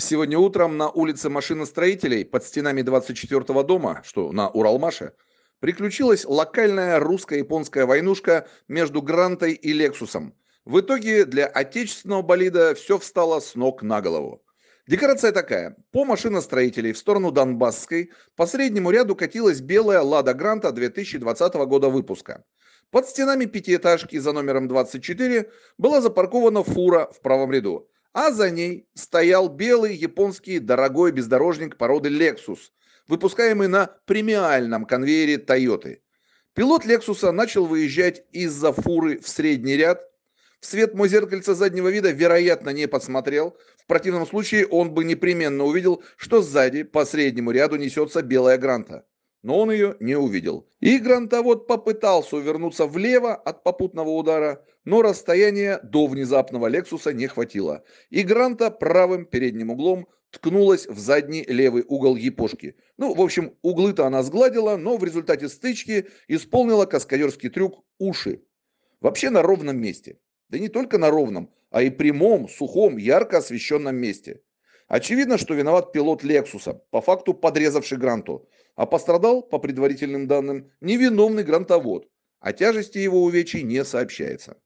Сегодня утром на улице машиностроителей под стенами 24-го дома, что на Уралмаше, приключилась локальная русско-японская войнушка между Грантой и Лексусом. В итоге для отечественного болида все встало с ног на голову. Декорация такая. По машиностроителей в сторону Донбасской по среднему ряду катилась белая «Лада Гранта» 2020 года выпуска. Под стенами пятиэтажки за номером 24 была запаркована фура в правом ряду а за ней стоял белый японский дорогой бездорожник породы Lexus, выпускаемый на премиальном конвейере Toyota. Пилот Лексуса начал выезжать из-за фуры в средний ряд. В свет мой зеркальца заднего вида, вероятно, не подсмотрел. В противном случае он бы непременно увидел, что сзади по среднему ряду несется белая гранта но он ее не увидел. И грантовод попытался увернуться влево от попутного удара, но расстояния до внезапного Лексуса не хватило. И Гранта правым передним углом ткнулась в задний левый угол Япошки. Ну, в общем, углы-то она сгладила, но в результате стычки исполнила каскадерский трюк уши. Вообще на ровном месте. Да не только на ровном, а и прямом, сухом, ярко освещенном месте. Очевидно, что виноват пилот Лексуса, по факту подрезавший Гранту, а пострадал, по предварительным данным, невиновный грантовод, о тяжести его увечий не сообщается.